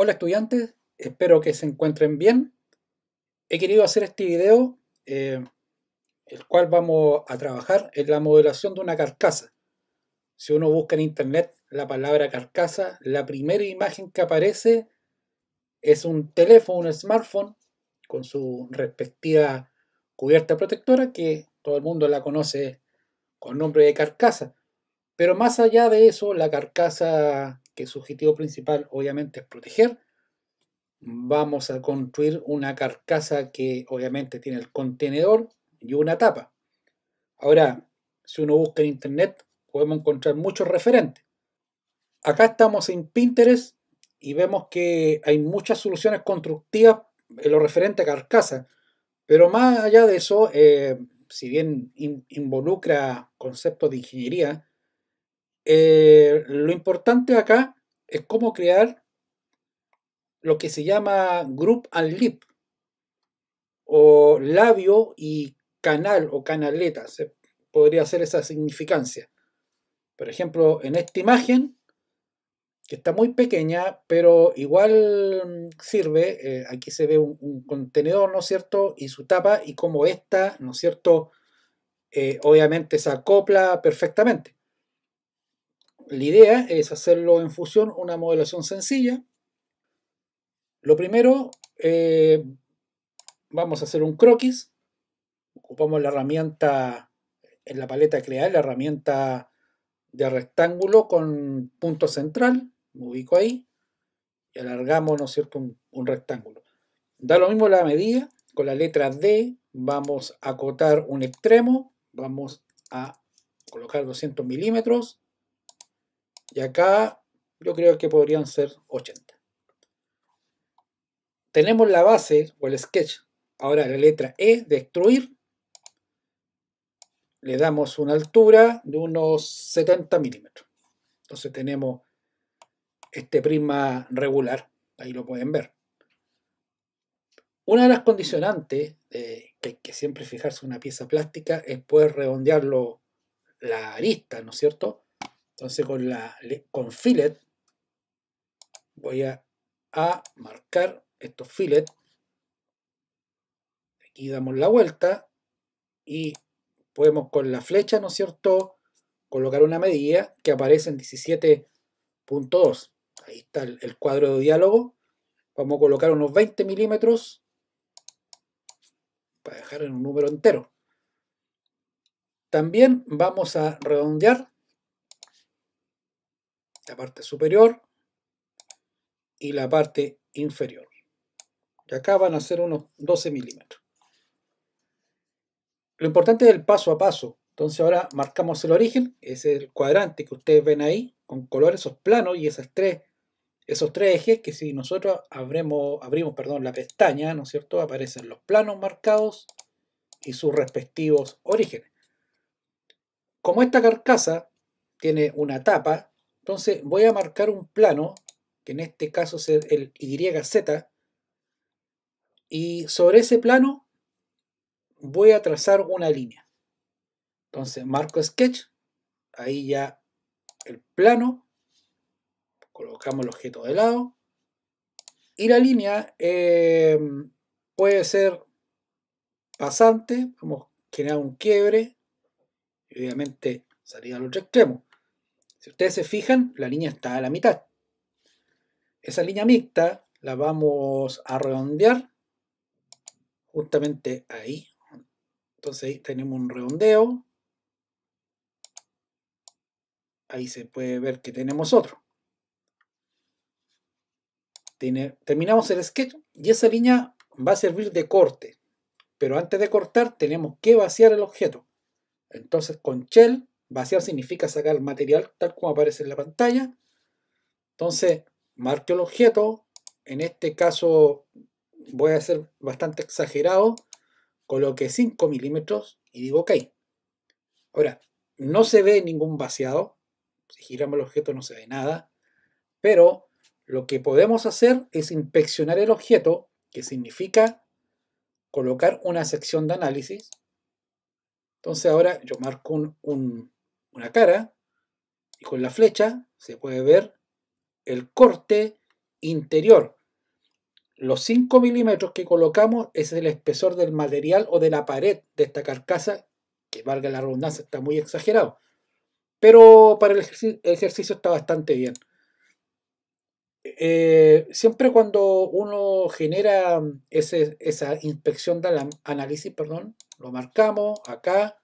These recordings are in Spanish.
Hola estudiantes, espero que se encuentren bien. He querido hacer este video, eh, el cual vamos a trabajar en la modelación de una carcasa. Si uno busca en internet la palabra carcasa, la primera imagen que aparece es un teléfono, un smartphone, con su respectiva cubierta protectora, que todo el mundo la conoce con nombre de carcasa. Pero más allá de eso, la carcasa que su objetivo principal obviamente es proteger, vamos a construir una carcasa que obviamente tiene el contenedor y una tapa. Ahora, si uno busca en internet, podemos encontrar muchos referentes. Acá estamos en Pinterest y vemos que hay muchas soluciones constructivas en lo referente a carcasa, pero más allá de eso, eh, si bien involucra conceptos de ingeniería, eh, lo importante acá es cómo crear lo que se llama group and lip o labio y canal o canaleta. Se podría hacer esa significancia. Por ejemplo, en esta imagen, que está muy pequeña, pero igual mm, sirve, eh, aquí se ve un, contenedor, ¿no es cierto? Y su tapa y como esta, ¿no es cierto? Eh, obviamente se acopla perfectamente. La idea es hacerlo en fusión una modelación sencilla. Lo primero, eh, vamos a hacer un croquis. Ocupamos la herramienta en la paleta crear, la herramienta de rectángulo con punto central. Me ubico ahí y alargamos, ¿no cierto?, un, un rectángulo. Da lo mismo la medida. Con la letra D vamos a acotar un extremo. Vamos a colocar 200 milímetros. Y acá yo creo que podrían ser 80. Tenemos la base o el sketch. Ahora la letra E, destruir. Le damos una altura de unos 70 milímetros. Entonces tenemos este prisma regular. Ahí lo pueden ver. Una de las condicionantes de eh, que hay que siempre fijarse una pieza plástica es poder redondearlo la arista, ¿no es cierto? Entonces con, la, fillet voy a, marcar estos fillet. Aquí damos la vuelta y podemos con la flecha, ¿no es cierto?, colocar una medida que aparece en 17.2. Ahí está el, el, cuadro de diálogo. Vamos a colocar unos 20 milímetros para dejar en un número entero. También vamos a redondear la parte superior y la parte inferior. Y acá van a ser unos 12 milímetros. Lo importante es el paso a paso. Entonces ahora marcamos el origen, es el cuadrante que ustedes ven ahí, con colores esos planos y tres, esos tres ejes que si nosotros abremos, abrimos perdón, la pestaña, ¿no es cierto? Aparecen los planos marcados y sus respectivos orígenes. Como esta carcasa tiene una tapa, entonces voy a marcar un plano, que en este caso es el YZ, y sobre ese plano voy a trazar una línea. Entonces marco sketch, ahí ya el plano, colocamos el objeto de lado, y la línea em, puede ser pasante, vamos a generar un quiebre, obviamente salir al otro extremo. Si ustedes se fijan, la línea está a la mitad. Esa línea mixta la vamos a redondear justamente ahí. Entonces ahí tenemos un redondeo. Ahí se puede ver que tenemos otro. terminamos el sketch y esa línea va a servir de corte. Pero antes de cortar tenemos que vaciar el objeto. Entonces con shell Vaciar significa sacar el material tal como aparece en la pantalla. Entonces, marque el objeto. En este caso voy a ser bastante exagerado. Coloque 5 milímetros y digo OK. Ahora, no se ve ningún vaciado. Si giramos el objeto no se ve nada. Pero lo que podemos hacer es inspeccionar el objeto, que significa colocar una sección de análisis. Entonces ahora yo marco un, una cara y con la flecha se puede ver el corte interior. Los 5 milímetros que colocamos es el espesor del material o de la pared de esta carcasa, que valga la redundancia, está muy exagerado. Pero para el ejercicio, está bastante bien. Eh, siempre cuando uno genera esa inspección de análisis, perdón, lo marcamos acá,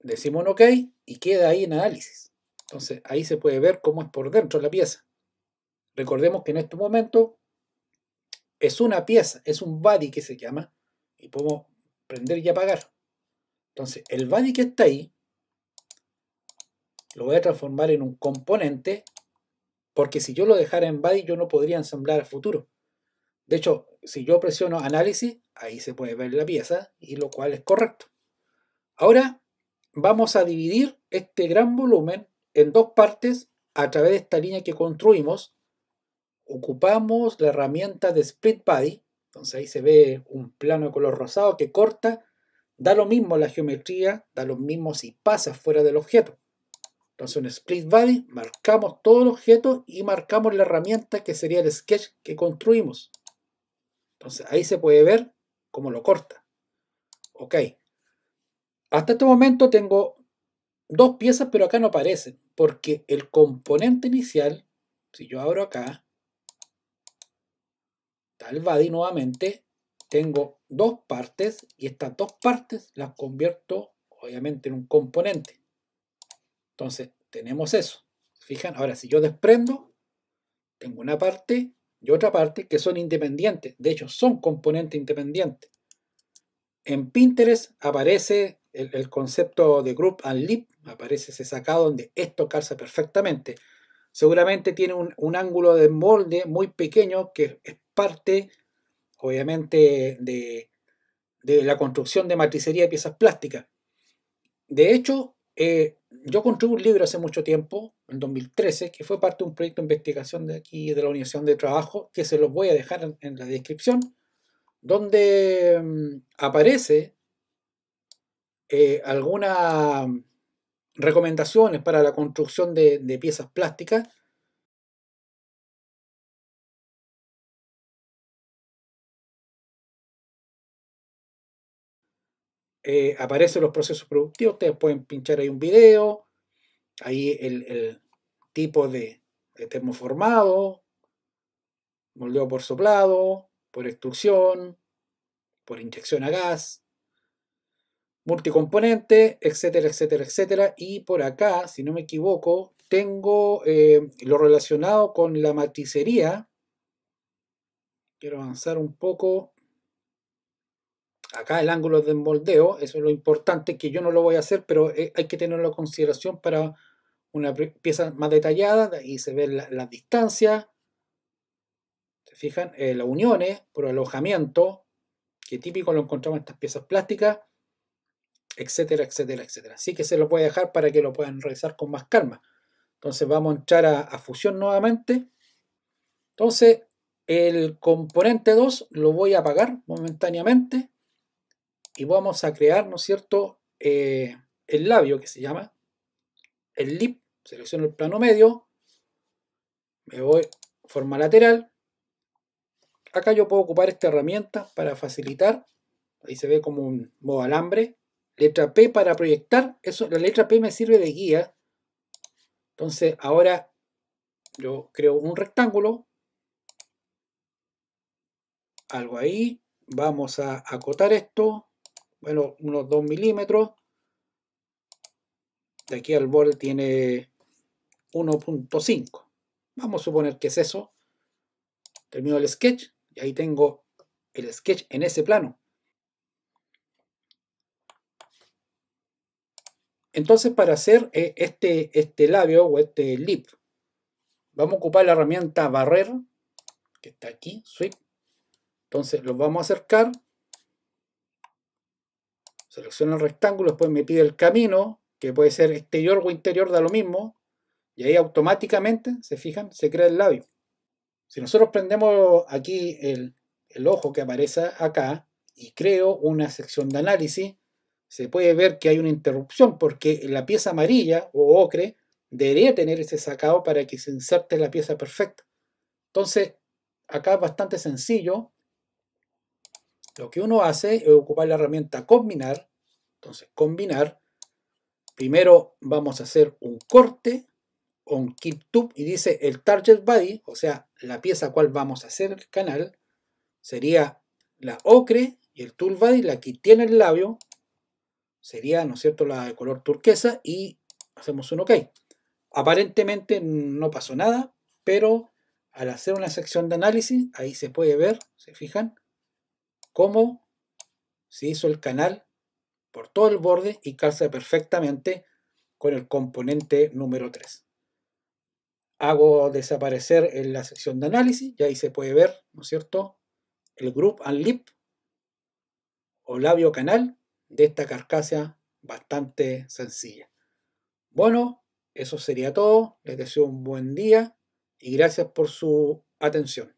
decimos OK y queda ahí en análisis. Entonces ahí se puede ver cómo es por dentro la pieza. Recordemos que en este momento es una pieza, es un body que se llama y podemos prender y apagar. Entonces el body que está ahí lo voy a transformar en un componente porque si yo lo dejara en body yo no podría ensamblar a futuro. De hecho, si yo presiono análisis, ahí se puede ver la pieza y lo cual es correcto. Ahora vamos a dividir este gran volumen en dos partes a través de esta línea que construimos. Ocupamos la herramienta de Split Body, entonces ahí se ve un plano de color rosado que corta, da lo mismo la geometría, da lo mismo si pasa fuera del objeto. Entonces en Split Body marcamos todo el objeto y marcamos la herramienta que sería el sketch que construimos. Entonces ahí se puede ver cómo lo corta. Ok, hasta este momento tengo dos piezas, pero acá no aparecen, porque el componente inicial, si yo abro acá, tal body nuevamente, tengo dos partes y estas dos partes las convierto obviamente en un componente. Entonces tenemos eso. Fijan, ahora si yo desprendo, tengo una parte y otra parte que son independientes. De hecho, son componentes independientes. En Pinterest aparece el, concepto de group and leap aparece se sacado donde esto calza perfectamente. Seguramente tiene un, ángulo de molde muy pequeño que es parte, obviamente, de, la construcción de matricería de piezas plásticas. De hecho, eh, yo construí un libro hace mucho tiempo, en 2013, que fue parte de un proyecto de investigación de aquí de la Unión de Trabajo, que se los voy a dejar en, la descripción, donde mm, aparece eh, algunas recomendaciones para la construcción de, piezas plásticas. Eh, aparecen los procesos productivos, ustedes pueden pinchar ahí un video, ahí el, tipo de, de termoformado, moldeo por soplado, por extrusión, por inyección a gas, multicomponente, etcétera, etcétera, etcétera. Y por acá, si no me equivoco, tengo eh, lo relacionado con la maticería Quiero avanzar un poco. Acá el ángulo de moldeo, eso es lo importante, que yo no lo voy a hacer, pero eh, hay que tenerlo en consideración para una pieza más detallada. Ahí se ven las distancias. ¿Se fijan? Eh, las uniones por alojamiento, que típico lo encontramos en estas piezas plásticas etcétera, etcétera, etcétera. Así que se lo voy a dejar para que lo puedan revisar con más calma. Entonces vamos a entrar a, fusión nuevamente. Entonces el componente 2 lo voy a apagar momentáneamente y vamos a crear, ¿no es cierto?, eh, el labio que se llama, el lip, selecciono el plano medio, me voy forma lateral, acá yo puedo ocupar esta herramienta para facilitar, ahí se ve como un modo alambre, Letra P para proyectar. Eso, la letra P me sirve de guía. Entonces ahora yo creo un rectángulo. Algo ahí. Vamos a acotar esto. Bueno, unos 2 milímetros. De aquí al borde tiene 1.5. Vamos a suponer que es eso. Termino el sketch y ahí tengo el sketch en ese plano. Entonces, para hacer eh, este, este labio o este lip, vamos a ocupar la herramienta barrer, que está aquí, sweep. Entonces, los vamos a acercar. Selecciono el rectángulo, después me pide el camino, que puede ser exterior o interior, da lo mismo. Y ahí automáticamente, se fijan, se crea el labio. Si nosotros prendemos aquí el ojo que aparece acá y creo una sección de análisis, se puede ver que hay una interrupción porque la pieza amarilla o ocre debería tener ese sacado para que se inserte la pieza perfecta. Entonces, acá es bastante sencillo. Lo que uno hace es ocupar la herramienta combinar. Entonces, combinar. Primero vamos a hacer un corte o un kit tube y dice el target body, o sea, la pieza a cual vamos a hacer el canal, sería la ocre y el tool body, la que tiene el labio, sería, ¿no es cierto?, la de color turquesa y hacemos un OK. Aparentemente no pasó nada, pero al hacer una sección de análisis, ahí se puede ver, se fijan, cómo se hizo el canal por todo el borde y calza perfectamente con el componente número 3. Hago desaparecer en la sección de análisis y ahí se puede ver, ¿no es cierto?, el group and lip o labio canal de esta carcasa bastante sencilla. Bueno, eso sería todo. Les deseo un buen día y gracias por su atención.